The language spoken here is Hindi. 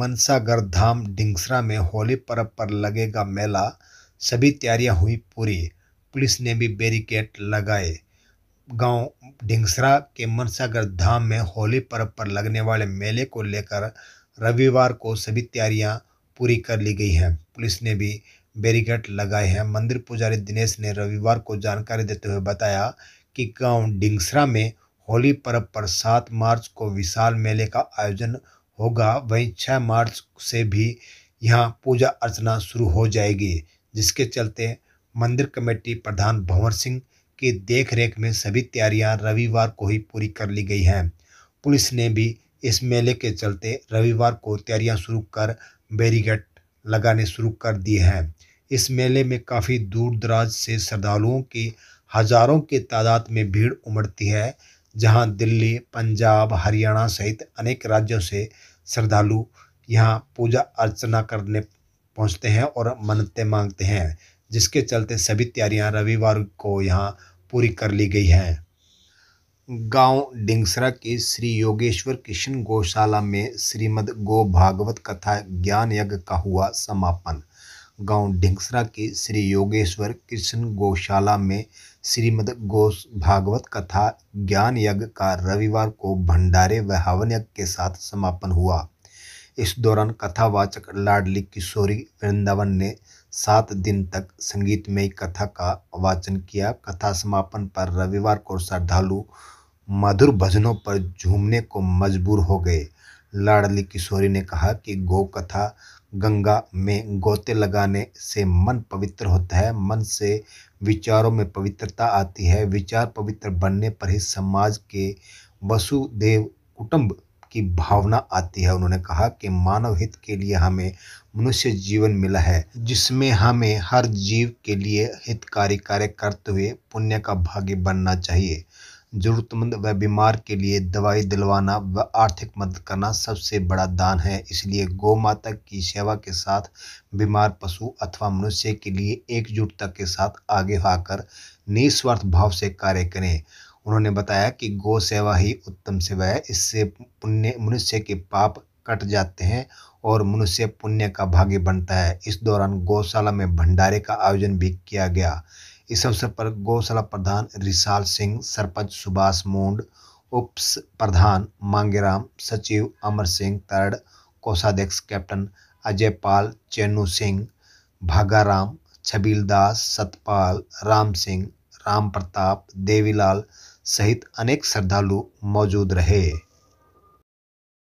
मनसागर धाम डिंगसरा में होली पर्व पर लगेगा मेला सभी तैयारियां हुई पूरी पुलिस ने भी बैरिकेड लगाए गांव ढिंगसरा के मनसागर धाम में होली पर्व पर लगने वाले मेले को लेकर रविवार को सभी तैयारियां पूरी कर ली गई हैं पुलिस ने भी बैरिकेड लगाए हैं मंदिर पुजारी दिनेश ने रविवार को जानकारी देते हुए बताया कि गांव डिंगसरा में होली पर्व पर सात मार्च को विशाल मेले का आयोजन होगा वहीं 6 मार्च से भी यहाँ पूजा अर्चना शुरू हो जाएगी जिसके चलते मंदिर कमेटी प्रधान भंवर सिंह की देखरेख में सभी तैयारियां रविवार को ही पूरी कर ली गई हैं पुलिस ने भी इस मेले के चलते रविवार को तैयारियां शुरू कर बैरिगेट लगाने शुरू कर दिए हैं इस मेले में काफ़ी दूर दराज से श्रद्धालुओं की हज़ारों की तादाद में भीड़ उमड़ती है जहां दिल्ली पंजाब हरियाणा सहित अनेक राज्यों से श्रद्धालु यहां पूजा अर्चना करने पहुंचते हैं और मन्नतें मांगते हैं जिसके चलते सभी तैयारियां रविवार को यहां पूरी कर ली गई हैं गांव डिंगसरा के श्री योगेश्वर कृष्ण गौशाला में श्रीमद गो भागवत कथा ज्ञान यज्ञ का हुआ समापन गांव ढिंगसरा के श्री योगेश्वर कृष्ण गौशाला में श्रीमद गोस भागवत कथा ज्ञान यज्ञ का रविवार को भंडारे व हवन यज्ञ के साथ समापन हुआ इस दौरान कथावाचक लाडली किशोरी वृंदावन ने सात दिन तक संगीतमय कथा का वाचन किया कथा समापन पर रविवार को श्रद्धालु मधुर भजनों पर झूमने को मजबूर हो गए लाडली किशोरी ने कहा कि गौ कथा गंगा में गोते लगाने से मन पवित्र होता है मन से विचारों में पवित्रता आती है विचार पवित्र बनने पर ही समाज के वसुदेव कुटुंब की भावना आती है उन्होंने कहा कि मानव हित के लिए हमें मनुष्य जीवन मिला है जिसमें हमें हर जीव के लिए हितकारी कार्य करते हुए पुण्य का भागी बनना चाहिए जरूरतमंद व बीमार के लिए दवाई दिलवाना व आर्थिक मदद करना सबसे बड़ा दान है इसलिए गौ माता की सेवा के साथ बीमार पशु अथवा मनुष्य के लिए एकजुटता के साथ आगे आकर निस्वार्थ भाव से कार्य करें उन्होंने बताया कि गौ सेवा ही उत्तम सेवा है इससे पुण्य मनुष्य के पाप कट जाते हैं और मनुष्य पुण्य का भागी बनता है इस दौरान गौशाला में भंडारे का आयोजन भी किया गया इस अवसर पर गौशाला प्रधान रिसाल सिंह सरपंच सुभाष मोंड उप प्रधान मांगेराम सचिव अमर सिंह तरड़ कोषाध्यक्ष कैप्टन अजय पाल चेनू सिंह भागाराम छबील दास सतपाल राम सिंह राम प्रताप देवीलाल सहित अनेक श्रद्धालु मौजूद रहे